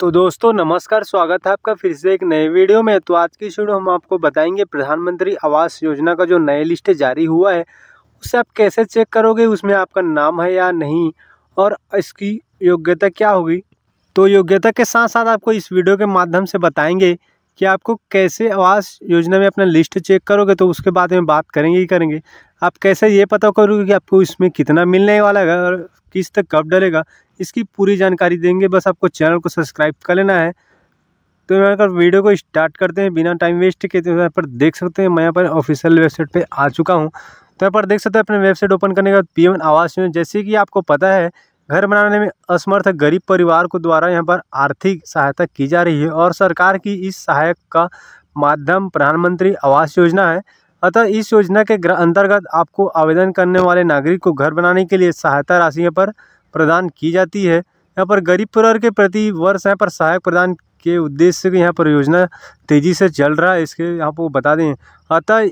तो दोस्तों नमस्कार स्वागत है आपका फिर से एक नए वीडियो में तो आज की शुरू हम आपको बताएंगे प्रधानमंत्री आवास योजना का जो नए लिस्ट जारी हुआ है उसे आप कैसे चेक करोगे उसमें आपका नाम है या नहीं और इसकी योग्यता क्या होगी तो योग्यता के साथ साथ आपको इस वीडियो के माध्यम से बताएंगे कि आपको कैसे आवास योजना में अपना लिस्ट चेक करोगे तो उसके बाद में बात करेंगे ही करेंगे आप कैसे ये पता करोगे कि आपको इसमें कितना मिलने वाला है और किस तक कब डलेगा इसकी पूरी जानकारी देंगे बस आपको चैनल को सब्सक्राइब कर लेना है तो मैं अगर वीडियो को स्टार्ट करते हैं बिना टाइम वेस्ट के तो यहाँ पर देख सकते हैं मैं यहाँ पर ऑफिशियल वेबसाइट पे आ चुका हूँ तो यहाँ पर देख सकते हैं अपने वेबसाइट ओपन करने के बाद एम आवास योजना जैसे कि आपको पता है घर बनाने में असमर्थ गरीब परिवार को द्वारा यहाँ पर आर्थिक सहायता की जा रही है और सरकार की इस सहायक का माध्यम प्रधानमंत्री आवास योजना है अतः इस योजना के अंतर्गत आपको आवेदन करने वाले नागरिक को घर बनाने के लिए सहायता राशि यहाँ पर प्रदान की जाती है यहाँ पर गरीब परिवार के प्रति वर्ष यहाँ पर सहायक प्रदान के उद्देश्य से यहाँ पर योजना तेज़ी से चल रहा है इसके यहाँ पर बता दें अतः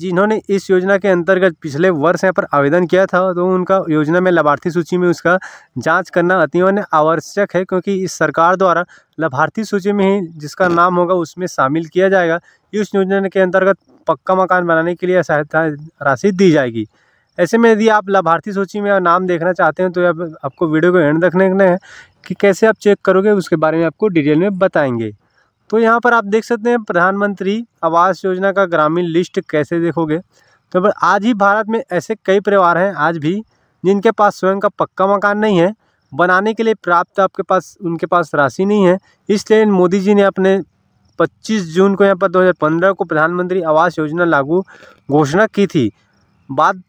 जिन्होंने इस योजना के अंतर्गत पिछले वर्ष यहाँ पर आवेदन किया था तो उनका योजना में लाभार्थी सूची में उसका जांच करना अत्यंत आवश्यक है क्योंकि इस सरकार द्वारा लाभार्थी सूची में ही जिसका नाम होगा उसमें शामिल किया जाएगा इस योजना के अंतर्गत पक्का मकान बनाने के लिए सहायता राशि दी जाएगी ऐसे में यदि आप लाभार्थी सूची में नाम देखना चाहते हैं तो आप, आपको वीडियो को एंड देखने हैं कि कैसे आप चेक करोगे उसके बारे में आपको डिटेल में बताएंगे तो यहाँ पर आप देख सकते हैं प्रधानमंत्री आवास योजना का ग्रामीण लिस्ट कैसे देखोगे तो आज ही भारत में ऐसे कई परिवार हैं आज भी जिनके पास स्वयं का पक्का मकान नहीं है बनाने के लिए प्राप्त आपके पास उनके पास राशि नहीं है इसलिए मोदी जी ने अपने 25 जून को यहाँ पर 2015 को प्रधानमंत्री आवास योजना लागू घोषणा की थी बात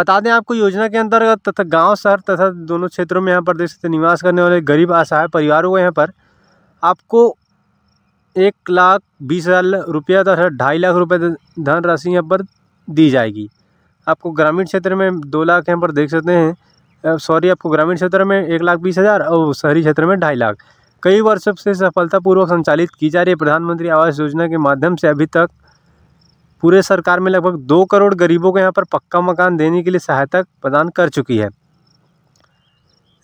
बता दें आपको योजना के अंतर्गत तथा गांव शहर तथा दोनों क्षेत्रों में यहाँ पर देख सकते निवास करने वाले गरीब असहाय परिवारों को यहाँ पर आपको एक लाख बीस हज़ार रुपया तथा ढाई लाख रुपये धनराशि यहाँ पर दी जाएगी आपको ग्रामीण क्षेत्र में दो लाख यहाँ पर देख सकते हैं सॉरी आपको ग्रामीण क्षेत्र में एक लाख बीस हज़ार और शहरी क्षेत्र में ढाई लाख कई वर्षों से सफलतापूर्वक संचालित की जा रही प्रधानमंत्री आवास योजना के माध्यम से अभी तक पूरे सरकार में लगभग दो करोड़ गरीबों को यहाँ पर पक्का मकान देने के लिए सहायता प्रदान कर चुकी है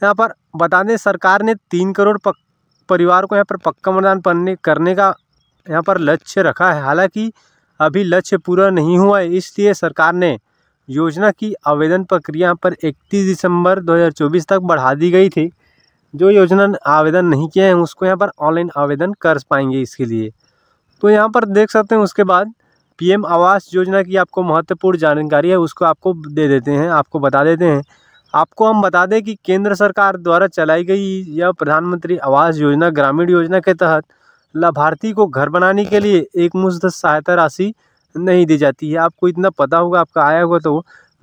यहाँ पर बता दें सरकार ने तीन करोड़ पक परिवार को यहाँ पर पक्का मकान बनने करने का यहाँ पर लक्ष्य रखा है हालांकि अभी लक्ष्य पूरा नहीं हुआ है इसलिए सरकार ने योजना की आवेदन प्रक्रिया पर 31 दिसंबर 2024 तक बढ़ा दी गई थी जो योजना आवेदन नहीं किए हैं उसको यहाँ पर ऑनलाइन आवेदन कर पाएंगे इसके लिए तो यहाँ पर देख सकते हैं उसके बाद पीएम आवास योजना की आपको महत्वपूर्ण जानकारी है उसको आपको दे देते हैं आपको बता देते हैं आपको हम बता दें कि केंद्र सरकार द्वारा चलाई गई यह प्रधानमंत्री आवास योजना ग्रामीण योजना के तहत लाभार्थी को घर बनाने के लिए एक मुश्त सहायता राशि नहीं दी जाती है आपको इतना पता होगा आपका आया होगा तो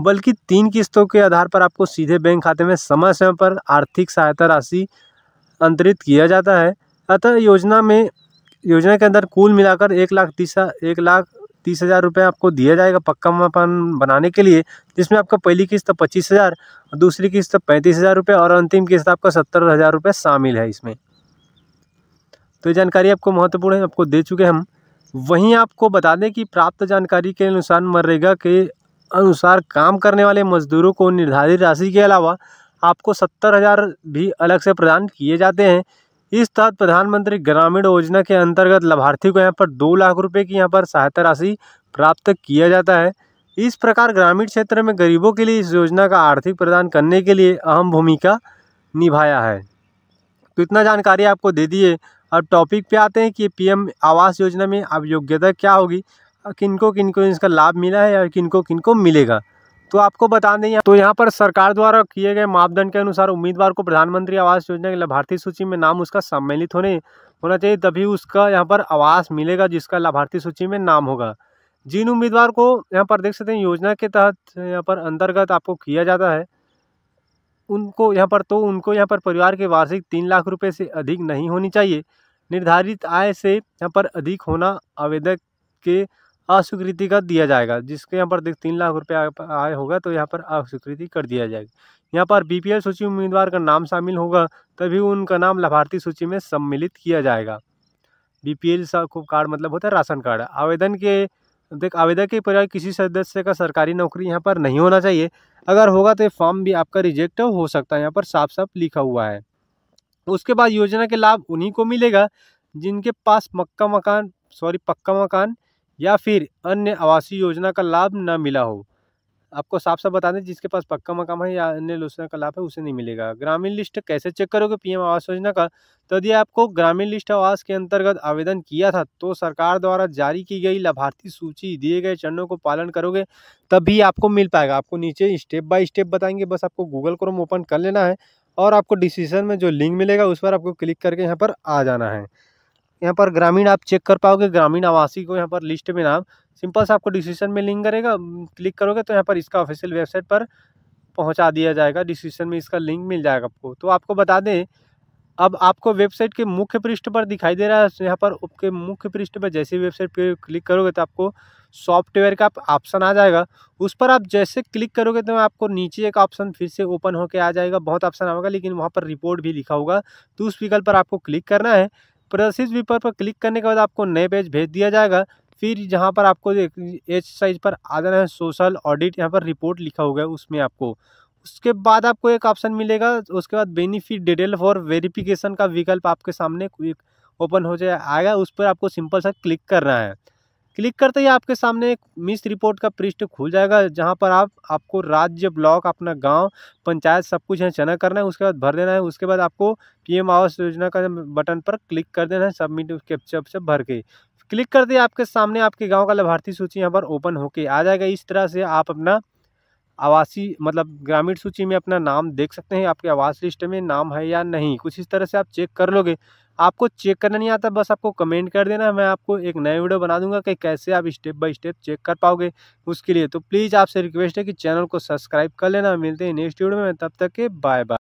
बल्कि तीन किस्तों के आधार पर आपको सीधे बैंक खाते में समय समय पर आर्थिक सहायता राशि अंतरित किया जाता है अतः योजना में योजना के अंदर कुल मिलाकर एक लाख तीस एक लाख तीस हज़ार रुपये आपको दिया जाएगा पक्का मकान बनाने के लिए जिसमें आपका पहली किस्त पच्चीस हज़ार दूसरी किस्त पैंतीस हज़ार रुपये और अंतिम किस्त आपका सत्तर हज़ार रुपये शामिल है इसमें तो ये जानकारी आपको महत्वपूर्ण है आपको दे चुके हम वहीं आपको बता दें कि प्राप्त जानकारी के अनुसार मनरेगा के अनुसार काम करने वाले मजदूरों को निर्धारित राशि के अलावा आपको सत्तर हज़ार भी अलग से प्रदान किए जाते हैं इस तहत प्रधानमंत्री ग्रामीण योजना के अंतर्गत लाभार्थी को यहाँ पर दो लाख रुपये की यहाँ पर सहायता राशि प्राप्त किया जाता है इस प्रकार ग्रामीण क्षेत्र में गरीबों के लिए इस योजना का आर्थिक प्रदान करने के लिए अहम भूमिका निभाया है तो इतना जानकारी आपको दे दिए अब टॉपिक पे आते हैं कि पीएम आवास योजना में अब योग्यता क्या होगी किनको किनको इसका लाभ मिला है और किनको किनको मिलेगा तो आपको बता दें तो यहाँ पर सरकार द्वारा किए गए मापदंड के अनुसार उम्मीदवार को प्रधानमंत्री आवास योजना के लाभार्थी सूची में नाम उसका सम्मिलित होने होना चाहिए तभी उसका यहाँ पर आवास मिलेगा जिसका लाभार्थी सूची में नाम होगा जिन उम्मीदवार को यहाँ पर देख सकते हैं योजना के तहत यहाँ पर अंतर्गत आपको किया जाता है उनको यहाँ पर तो उनको यहाँ पर परिवार के वार्षिक तीन लाख रुपये से अधिक नहीं होनी चाहिए निर्धारित आय से यहाँ पर अधिक होना आवेदक के अस्वीकृति का दिया जाएगा जिसके यहाँ पर देख तीन लाख रुपये आए होगा तो यहाँ पर अस्वीकृति कर दिया जाएगा यहाँ पर बी सूची उम्मीदवार का नाम शामिल होगा तभी उनका नाम लाभार्थी सूची में सम्मिलित किया जाएगा बी पी कार्ड मतलब होता है राशन कार्ड आवेदन के देख आवेदक के परिवार किसी सदस्य का सरकारी नौकरी यहाँ पर नहीं होना चाहिए अगर होगा तो फॉर्म भी आपका रिजेक्ट हो सकता है यहाँ पर साफ साफ लिखा हुआ है उसके बाद योजना के लाभ उन्हीं को मिलेगा जिनके पास मक्का मकान सॉरी पक्का मकान या फिर अन्य आवासीय योजना का लाभ न मिला हो आपको साफ साफ बता दें जिसके पास पक्का मकान है या अन्य योजना का लाभ है उसे नहीं मिलेगा ग्रामीण लिस्ट कैसे चेक करोगे पीएम आवास योजना का तो यदि आपको ग्रामीण लिस्ट आवास के अंतर्गत आवेदन किया था तो सरकार द्वारा जारी की गई लाभार्थी सूची दिए गए चरणों को पालन करोगे तभी आपको मिल पाएगा आपको नीचे स्टेप बाय स्टेप बताएंगे बस आपको गूगल क्रोम ओपन कर लेना है और आपको डिसीजन में जो लिंक मिलेगा उस पर आपको क्लिक करके यहाँ पर आ जाना है यहाँ पर ग्रामीण आप चेक कर पाओगे ग्रामीण आवासी को यहाँ पर लिस्ट में नाम सिंपल से आपको डिसीजन में लिंक करेगा क्लिक करोगे तो यहाँ पर इसका ऑफिशियल वेबसाइट पर पहुँचा दिया जाएगा डिसीजन में इसका लिंक मिल जाएगा आपको तो आपको बता दें अब आपको वेबसाइट के मुख्य पृष्ठ पर दिखाई दे रहा है यहाँ पर उपके मुख्य पृष्ठ पर जैसे वेबसाइट पर क्लिक करोगे तो आपको सॉफ्टवेयर का ऑप्शन आ जाएगा उस पर आप जैसे क्लिक करोगे तो आपको नीचे एक ऑप्शन फिर से ओपन होकर आ जाएगा बहुत ऑप्शन आएगा लेकिन वहाँ पर रिपोर्ट भी लिखा होगा तो उस विकल्प पर आपको क्लिक करना है प्रदर्शित विपर पर क्लिक करने के बाद आपको नए पेज भेज दिया जाएगा फिर जहाँ पर आपको एच साइज पर आ जाना है सोशल ऑडिट यहाँ पर रिपोर्ट लिखा होगा उसमें आपको उसके बाद आपको एक ऑप्शन मिलेगा उसके बाद बेनिफिट डिटेल फॉर वेरिफिकेशन का विकल्प आपके सामने ओपन हो जाएगा उस पर आपको सिंपल सा क्लिक करना है क्लिक करते ही आपके सामने एक मिस रिपोर्ट का पृष्ठ खुल जाएगा जहां पर आप आपको राज्य ब्लॉक अपना गांव पंचायत सब कुछ यहाँ चना करना है उसके बाद भर देना है उसके बाद आपको पीएम आवास योजना का बटन पर क्लिक कर देना है सबमिट कैप्चअप से भर के क्लिक करते ही आपके सामने आपके गाँव का लाभार्थी सूची यहाँ पर ओपन होके आ जाएगा इस तरह से आप अपना आवासीय मतलब ग्रामीण सूची में अपना नाम देख सकते हैं आपके आवास लिस्ट में नाम है या नहीं कुछ इस तरह से आप चेक कर लोगे आपको चेक करना नहीं आता बस आपको कमेंट कर देना मैं आपको एक नया वीडियो बना दूंगा कि कैसे आप स्टेप बाय स्टेप चेक कर पाओगे उसके लिए तो प्लीज़ आपसे रिक्वेस्ट है कि चैनल को सब्सक्राइब कर लेना मिलते हैं नेक्स्ट वीडियो में तब तक के बाय बाय